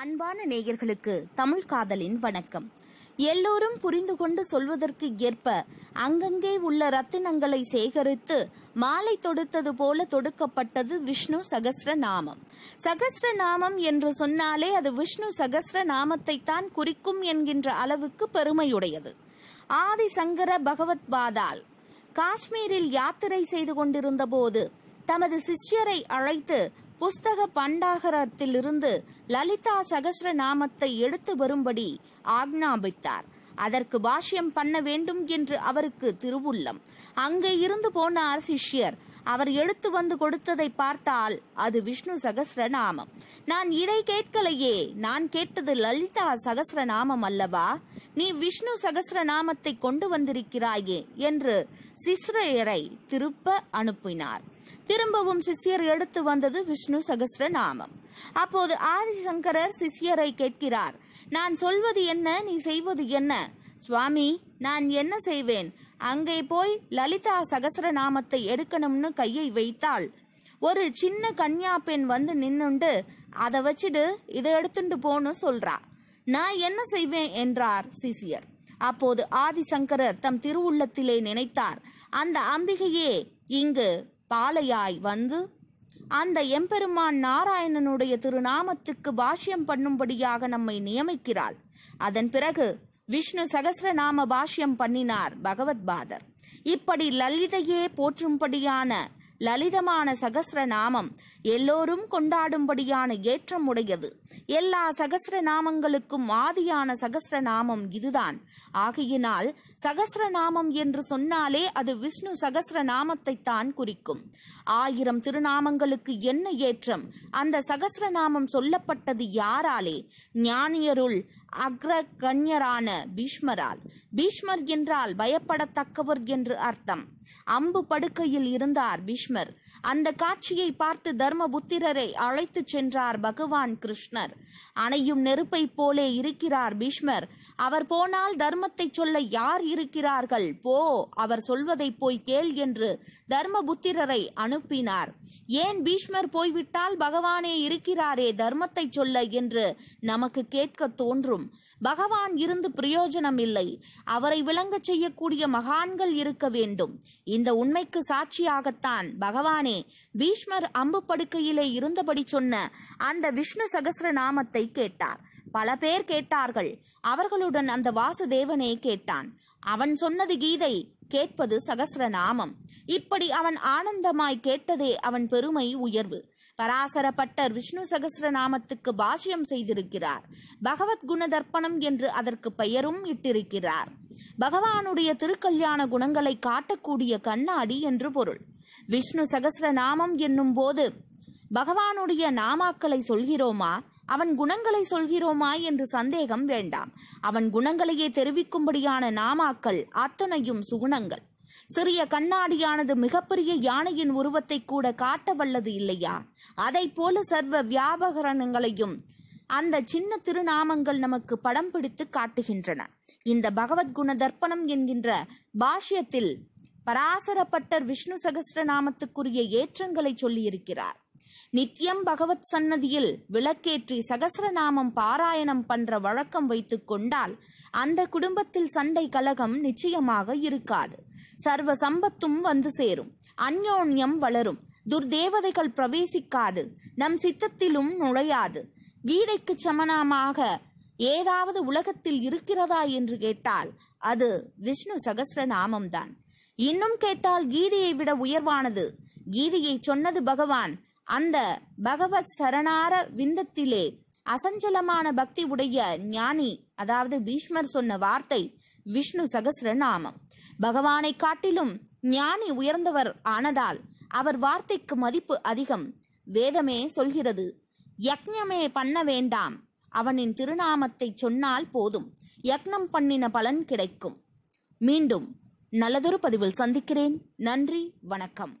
அன்பான நேயர்களுக்கு தமிழ் காதலின் வணக்கம் எல்லோரும் புரிந்து கொண்டு சொல்வதற்கு ஏற்ப அங்கங்கே உள்ள ரத்தினங்களை சேகரித்து மாலை தொடுத்தது போல தொடுக்கப்பட்டது விஷ்ணு சகஸ்ர நாமம் சகஸ்ர நாமம் என்று சொன்னாலே அது விஷ்ணு சகஸ்ர நாமத்தை தான் குறிக்கும் என்கின்ற அளவுக்கு பெருமையுடையது ஆதிசங்கர பகவத் பாதால் காஷ்மீரில் யாத்திரை செய்து கொண்டிருந்த போது தமது சிஷ்யரை அழைத்து புஸ்தக பண்டாகரத்திலிருந்து லலிதா சகசிர நாமத்தை எடுத்து வரும்படி ஆக்ஞாபித்தார் அதற்கு பாஷ்யம் பண்ண வேண்டும் என்று அவருக்கு திருவுள்ளம் அங்கே இருந்து போனார் சிஷ்யர் அவர் எடுத்து வந்து கொடுத்ததை பார்த்தால் அது விஷ்ணு நாமம் நான் இதை கேட்கலையே நான் கேட்டது லலிதா நாமம் அல்லவா நீ விஷ்ணு நாமத்தை கொண்டு வந்திருக்கிறாயே என்று சிஸ்ரையரை திருப்ப அனுப்பினார் திரும்பவும் சிஷ்யர் எடுத்து வந்தது விஷ்ணு சகஸ்ர நாமம் அப்போது ஆதிசங்கரர் சிஷ்யரை கேட்கிறார் நான் சொல்வது என்ன நீ செய்வது என்ன சுவாமி நான் என்ன செய்வேன் அங்கே போய் லலிதா சகசர நாமத்தை எடுக்கணும்னு கையை வைத்தாள் ஒரு சின்ன கன்யா பெண் வந்து நின்னுண்டு அதை வச்சுடு இதை எடுத்துட்டு போன்னு சொல்றா நான் என்ன செய்வேன் என்றார் சிசியர் அப்போது ஆதிசங்கரர் தம் திருவுள்ளத்திலே நினைத்தார் அந்த அம்பிகையே இங்கு பாலையாய் வந்து அந்த எம்பெருமான் நாராயணனுடைய திருநாமத்துக்கு பாஷ்யம் பண்ணும்படியாக நம்மை நியமிக்கிறாள் அதன் பிறகு விஷ்ணு சகசிரநாம பாஷ்யம் பண்ணினார் பகவத் பாதர் இப்படி லலிதையே போற்றும்படியான லலிதமான சகசிரநாமம் எல்லோரும் கொண்டாடும்படியான ஏற்றம் உடையது எல்லா சகசிரநாமங்களுக்கும் ஆதியான சகசிரநாமம் இதுதான் ஆகையினால் சகசிரநாமம் என்று சொன்னாலே அது விஷ்ணு சகசிரநாமத்தை தான் குறிக்கும் ஆயிரம் திருநாமங்களுக்கு என்ன ஏற்றம் அந்த சகசிரநாமம் சொல்லப்பட்டது யாராலே ஞானியருள் அக்ரகண்யரான பீஷ்மரால் பீஷ்மர் என்றால் பயப்படத்தக்கவர் என்று அர்த்தம் அம்பு படுக்கையில் இருந்தார் பீஷ்மர் அந்த காட்சியை பார்த்து தர்மபுத்திரரை அழைத்து சென்றார் பகவான் கிருஷ்ணர் அணையும் நெருப்பை போலே இருக்கிறார் பீஷ்மர் அவர் போனால் தர்மத்தை சொல்ல யார் இருக்கிறார்கள் போ அவர் சொல்வதை போய் கேள் என்று தர்மபுத்திரரை அனுப்பினார் ஏன் பீஷ்மர் போய்விட்டால் பகவானே இருக்கிறாரே தர்மத்தை சொல்ல என்று நமக்கு கேட்க தோன்றும் பகவான் இருந்து பிரயோஜனம் இல்லை அவரை விளங்கச் செய்யக்கூடிய மகான்கள் இருக்க வேண்டும் இந்த உண்மைக்கு சாட்சியாகத்தான் பகவானே பீஷ்மர் அம்பு படுக்கையிலே இருந்தபடி சொன்ன அந்த விஷ்ணு சகசிர நாமத்தை கேட்டார் பல பேர் கேட்டார்கள் அவர்களுடன் அந்த வாசுதேவனே கேட்டான் அவன் சொன்னது கீதை கேட்பது நாமம் இப்படி அவன் ஆனந்தமாய் கேட்டதே அவன் பெருமை உயர்வு பராசரப்பட்டர் விஷ்ணு சகசிர நாமத்துக்கு பாஷ்யம் செய்திருக்கிறார் பகவத் குண தர்ப்பணம் என்று அதற்கு பெயரும் இட்டிருக்கிறார் பகவானுடைய திருக்கல்யாண குணங்களை காட்டக்கூடிய கண்ணாடி என்று பொருள் விஷ்ணு சகசிர நாமம் என்னும் போது பகவானுடைய நாமாக்களை சொல்கிறோமா அவன் குணங்களை சொல்கிறோமா என்று சந்தேகம் வேண்டாம் அவன் குணங்களையே தெரிவிக்கும்படியான நாமாக்கள் அத்தனையும் சுகுணங்கள் சிறிய கண்ணாடியானது மிகப்பெரிய யானையின் உருவத்தை கூட காட்ட வல்லது இல்லையா அதை போல சர்வ வியாபகரணங்களையும் அந்த சின்ன திருநாமங்கள் நமக்கு படம் பிடித்து காட்டுகின்றன இந்த பகவத்குண தர்ப்பணம் என்கின்ற பாஷ்யத்தில் பராசரப்பட்டர் விஷ்ணு சகஸ்ர நாமத்துக்குரிய ஏற்றங்களை சொல்லியிருக்கிறார் நித்தியம் பகவத் சன்னதியில் விளக்கேற்றி சகசரநாமம் பாராயணம் பண்ற வழக்கம் வைத்துக் கொண்டால் அந்த குடும்பத்தில் சண்டை கலகம் நிச்சயமாக இருக்காது சர்வ சம்பத்தும் வந்து சேரும் அந்யோன்யம் வளரும் துர்தேவதைகள் பிரவேசிக்காது நம் சித்தத்திலும் நுழையாது கீதைக்கு சமனமாக ஏதாவது உலகத்தில் இருக்கிறதா என்று கேட்டால் அது விஷ்ணு சகசிர நாமம்தான் இன்னும் கேட்டால் கீதையை விட உயர்வானது கீதையை சொன்னது பகவான் அந்த பகவத் சரணார விந்தத்திலே அசஞ்சலமான பக்தி உடைய ஞானி அதாவது பீஷ்மர் சொன்ன வார்த்தை விஷ்ணு சகசிர நாமம் பகவானை காட்டிலும் ஞானி உயர்ந்தவர் ஆனதால் அவர் வார்த்தைக்கு மதிப்பு அதிகம் வேதமே சொல்கிறது யக்ஞமே பண்ண வேண்டாம் அவனின் திருநாமத்தை சொன்னால் போதும் யக்னம் பண்ணின பலன் கிடைக்கும் மீண்டும் நல்லதொரு பதிவில் சந்திக்கிறேன் நன்றி வணக்கம்